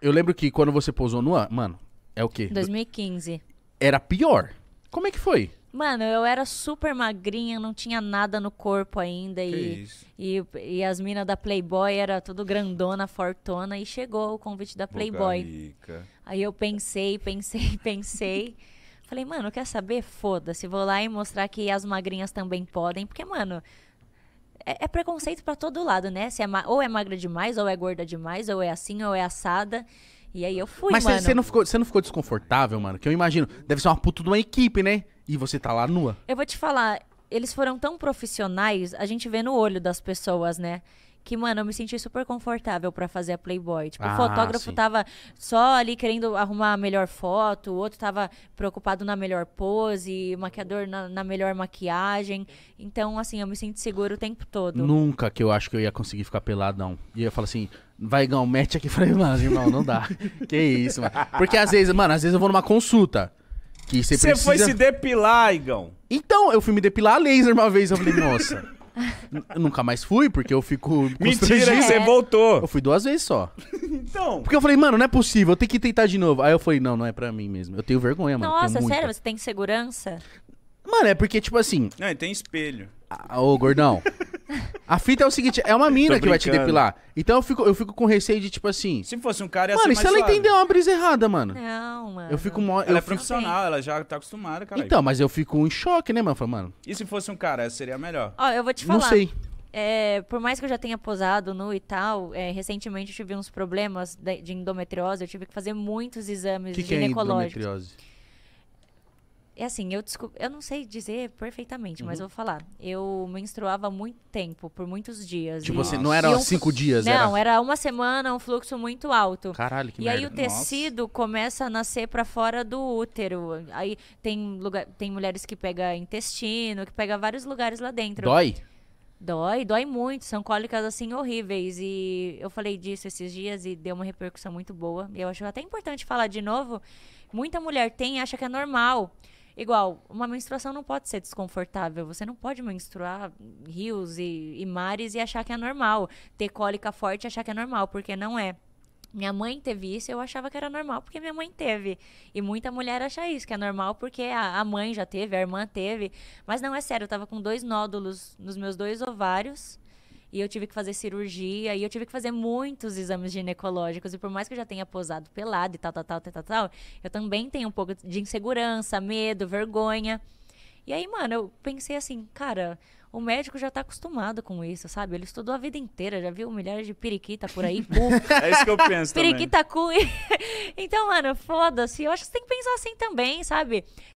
eu lembro que quando você pousou no... Mano, é o quê? 2015. Era pior. Como é que foi? Mano, eu era super magrinha, não tinha nada no corpo ainda. E, e, e, as minas da Playboy era tudo grandona, fortona. E chegou o convite da Playboy. Bocarica. Aí eu pensei, pensei, pensei. Falei, mano, quer saber? Foda-se, vou lá e mostrar que as magrinhas também podem. Porque, mano, é, é preconceito para todo lado, né? Se é ou é magra demais, ou é gorda demais, ou é assim, ou é assada. E aí eu fui, Mas você não, ficou, não ficou desconfortável, mano? Que eu imagino, deve ser uma puta de uma equipe, né? E você tá lá nua. Eu vou te falar, eles foram tão profissionais, a gente vê no olho das pessoas, né? que, mano, eu me senti super confortável para fazer a Playboy. Tipo, ah, o fotógrafo sim. tava só ali querendo arrumar a melhor foto, o outro tava preocupado na melhor pose, o maquiador na, na melhor maquiagem. Então, assim, eu me sinto seguro o tempo todo. Nunca que eu acho que eu ia conseguir ficar peladão. E eu falo assim, vai ganhar um aqui. Eu falei, mano, irmão, não dá. que isso, mano. Porque às vezes, mano, às vezes eu vou numa consulta. Que você precisa... foi se depilar, Igão. Então, eu fui me depilar a laser uma vez. Eu falei, nossa. Nunca mais fui, porque eu fico. Mentira, você é. voltou. Eu fui duas vezes só. então. Porque eu falei, mano, não é possível, eu tenho que tentar de novo. Aí eu falei, não, não é pra mim mesmo. Eu tenho vergonha, mano. Nossa, sério? Você tem segurança? Mano, é porque, tipo assim. Não, e tem espelho. Ah, Ô, gordão. A fita é o seguinte, é uma mina que vai te depilar. Então eu fico, eu fico com receio de, tipo assim... Se fosse um cara, ia mano, ser e se ela suave. entender uma brisa errada, mano? Não, mano. Eu fico... Mó, ela eu é profissional, ela já tá acostumada, cara. Então, mas eu fico em choque, né, mano? Falei, mano... E se fosse um cara, seria melhor? Ó, eu vou te falar. Não sei. É, por mais que eu já tenha posado nu e tal, é, recentemente eu tive uns problemas de, de, endometriose, eu tive que fazer muitos exames que ginecológicos. Que é endometriose? É assim, eu descob... eu não sei dizer perfeitamente, uhum. mas vou falar. Eu menstruava muito tempo, por muitos dias. Tipo assim, não era um... cinco dias, Não, era... era... uma semana, um fluxo muito alto. Caralho, que E merda. aí o tecido Nossa. começa a nascer para fora do útero. Aí tem, lugar... tem mulheres que pega intestino, que pega vários lugares lá dentro. Dói? Dói, dói muito. São cólicas, assim, horríveis. E eu falei disso esses dias e deu uma repercussão muito boa. E eu acho até importante falar de novo. Muita mulher tem e acha que é normal. Igual, uma menstruação não pode ser desconfortável. Você não pode menstruar rios e, e mares e achar que é normal. Ter cólica forte e achar que é normal, porque não é. Minha mãe teve isso, eu achava que era normal porque minha mãe teve. E muita mulher acha isso, que é normal porque a, a mãe já teve, a irmã teve. Mas não é sério, eu tava com dois nódulos nos meus dois ovários e eu tive que fazer cirurgia, e eu tive que fazer muitos exames ginecológicos. E por mais que eu já tenha posado pelado e tal, tal, tal, tal, tal, tal eu também tenho um pouco de insegurança, medo, vergonha. E aí, mano, eu pensei assim, cara, o médico já tá acostumado com isso, sabe? Ele estudou a vida inteira, já viu milhares de periquita por aí, pu. é isso que eu penso periquita também. cu. então, mano, foda-se. Eu acho que você tem que pensar assim também, sabe?